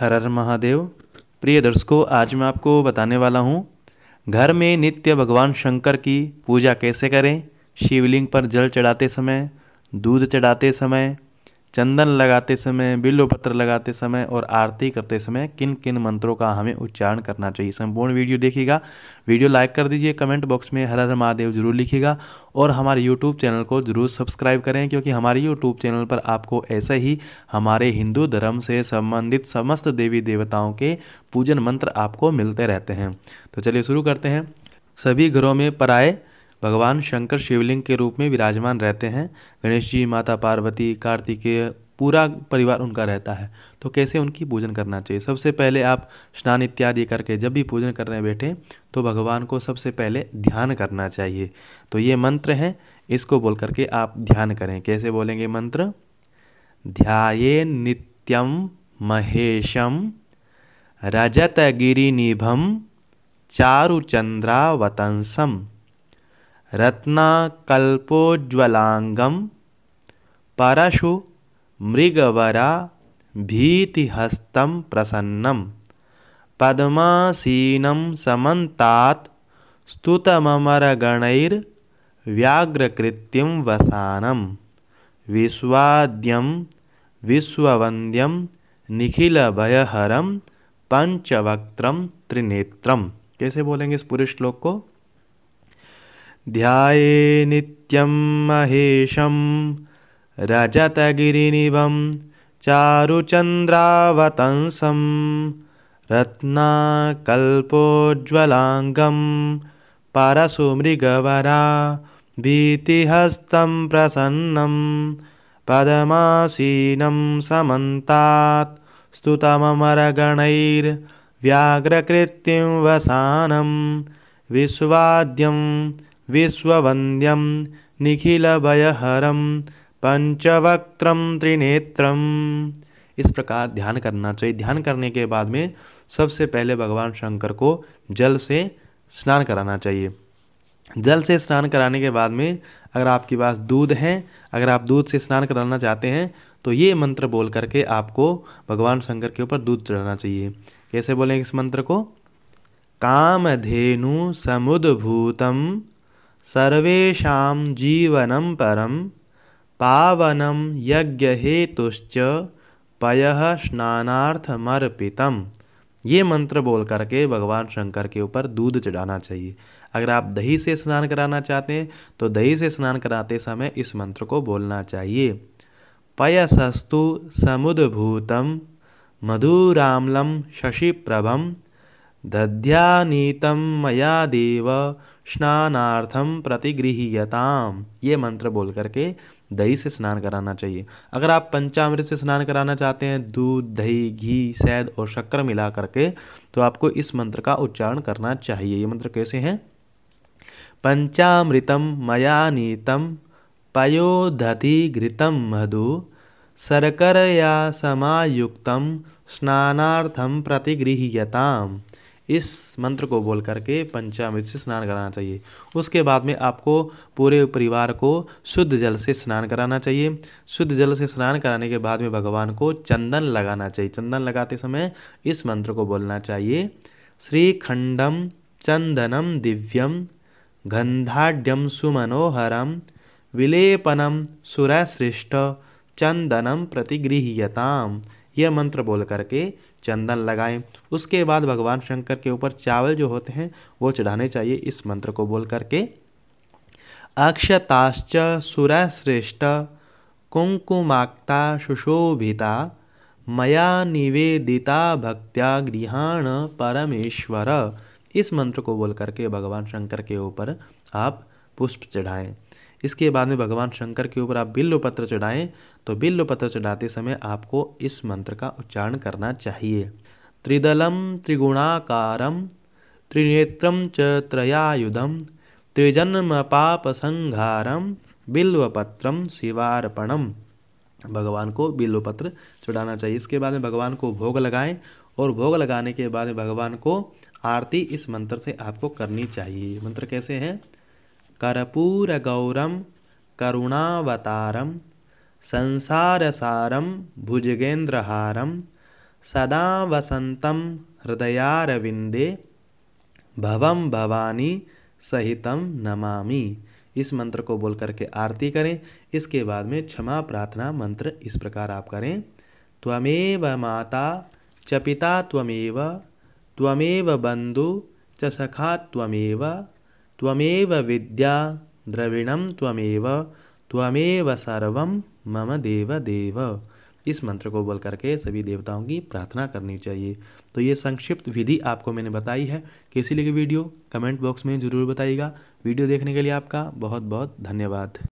हर हर महादेव प्रिय दर्शकों आज मैं आपको बताने वाला हूँ घर में नित्य भगवान शंकर की पूजा कैसे करें शिवलिंग पर जल चढ़ाते समय दूध चढ़ाते समय चंदन लगाते समय पत्र लगाते समय और आरती करते समय किन किन मंत्रों का हमें उच्चारण करना चाहिए संपूर्ण वीडियो देखिएगा वीडियो लाइक कर दीजिए कमेंट बॉक्स में हर हर महादेव जरूर लिखिएगा और हमारे यूट्यूब चैनल को जरूर सब्सक्राइब करें क्योंकि हमारे यूट्यूब चैनल पर आपको ऐसे ही हमारे हिंदू धर्म से संबंधित समस्त देवी देवताओं के पूजन मंत्र आपको मिलते रहते हैं तो चलिए शुरू करते हैं सभी घरों में पराए भगवान शंकर शिवलिंग के रूप में विराजमान रहते हैं गणेश जी माता पार्वती कार्तिकेय पूरा परिवार उनका रहता है तो कैसे उनकी पूजन करना चाहिए सबसे पहले आप स्नान इत्यादि करके जब भी पूजन करने बैठें तो भगवान को सबसे पहले ध्यान करना चाहिए तो ये मंत्र हैं इसको बोल करके आप ध्यान करें कैसे बोलेंगे मंत्र ध्याये नित्यम महेशम रजत गिरिनिभम चारुचंद्रावतंसम रत्नाकोज्वलांगं परशु मृगवरा भीतिहस्त प्रसन्नम पद्मासीनं समन्तात् स्तुतममरगणैर्व्याघ्रकृत्तिं वसानं विश्वाद्यं विश्ववन्द्यं निखिलभयहरं पंचवक्त्रम त्रिनेत्रम कैसे बोलेंगे इस पूरे श्लोक को ध्याये नित्यं महेशं रजतगिरिनिवं चारुचन्द्रावतंसं रत्नाकल्पोज्ज्वलाङ्गं परशुमृगवरा भीतिहस्तं प्रसन्नं पदमासीनं समन्तात् स्तुतमरगणैर्व्याघ्रकृतिं वसानं विस्वाद्यं विश्ववन्द्यं निखिलभयहरं पंचवक्त्रम त्रिनेत्रम इस प्रकार ध्यान करना चाहिए ध्यान करने के बाद में सबसे पहले भगवान शंकर को जल से स्नान कराना चाहिए जल से स्नान कराने के बाद में अगर आपके पास दूध है अगर आप दूध से स्नान कराना चाहते हैं तो ये मंत्र बोल करके आपको भगवान शंकर के ऊपर दूध चढ़ाना चाहिए कैसे बोलेंगे इस मंत्र को कामधेनु समुद्भूतम सर्वेषां जीवनं परम पावनं यज्ञहेतुश्च पयः स्नानार्थमर्पितम ये मंत्र बोल करके भगवान शंकर के ऊपर दूध चढ़ाना चाहिए अगर आप दही से स्नान कराना चाहते हैं तो दही से स्नान कराते समय इस मंत्र को बोलना चाहिए पयसस्तु समुद्भूतम मधुरामलम शशि प्रभम दध्यानीतं मया देव स्नानार्थम प्रतिगृहीयताम ये मंत्र बोल करके दही से स्नान कराना चाहिए अगर आप पंचामृत से स्नान कराना चाहते हैं दूध दही घी शहद और शक्कर मिला करके तो आपको इस मंत्र का उच्चारण करना चाहिए ये मंत्र कैसे हैं पंचामृतम मया नीतम पयोधति घृतम मधु शर्करया समायुक्तम स्नानार्थम प्रतिगृहीयताम इस मंत्र को बोल करके पंचामृत से स्नान कराना चाहिए उसके बाद में आपको पूरे परिवार को शुद्ध जल से स्नान कराना चाहिए शुद्ध जल से स्नान कराने के बाद में भगवान को चंदन लगाना चाहिए चंदन लगाते समय इस मंत्र को बोलना चाहिए श्रीखंडम चंदनम दिव्यम गंधाढ़ सुमनोहरम विलेपनम सुरश्रेष्ठ चंदनम प्रतिगृह्यताम यह मंत्र बोल करके चंदन लगाएं उसके बाद भगवान शंकर के ऊपर चावल जो होते हैं वो चढ़ाने चाहिए इस मंत्र को बोल करके अक्षताश्च सुरश्रेष्ठ कुंकुमाक्ता सुशोभिता मया निवेदिता भक्त्या गृहाण परमेश्वर इस मंत्र को बोल करके भगवान शंकर के ऊपर आप पुष्प चढ़ाएं इसके बाद में भगवान शंकर के ऊपर आप बिल्व पत्र चढ़ाएं तो बिल्व पत्र चढ़ाते समय आपको इस मंत्र का उच्चारण करना चाहिए त्रिदलम त्रिगुणाकारम त्रिनेत्रम च त्रयायुधम त्रिजन्म पाप बिल्व बिल्वपत्रम शिवार्पणम भगवान को बिल्वपत्र चढ़ाना चाहिए इसके बाद में भगवान को भोग लगाएं और भोग लगाने के बाद भगवान को आरती इस मंत्र से आपको करनी चाहिए मंत्र कैसे हैं कर्पूरगौरं करुणावतारं संसारसारं भुजगेन्द्रहारं सदा वसन्तं हृदयारविन्दे भवं भवानी सहित नमामि इस मंत्र को बोल करके आरती करें इसके बाद में क्षमा प्रार्थना मंत्र इस प्रकार आप करें त्वमेव माता च पिता त्वमेव त्वमेव बंधु च सखा त्वमेव त्वमेव विद्या द्रविणम त्वमेव त्वमेव सर्वम मम देव देव इस मंत्र को बोल करके सभी देवताओं की प्रार्थना करनी चाहिए तो ये संक्षिप्त विधि आपको मैंने बताई है कैसी लगी वीडियो कमेंट बॉक्स में ज़रूर बताइएगा वीडियो देखने के लिए आपका बहुत बहुत धन्यवाद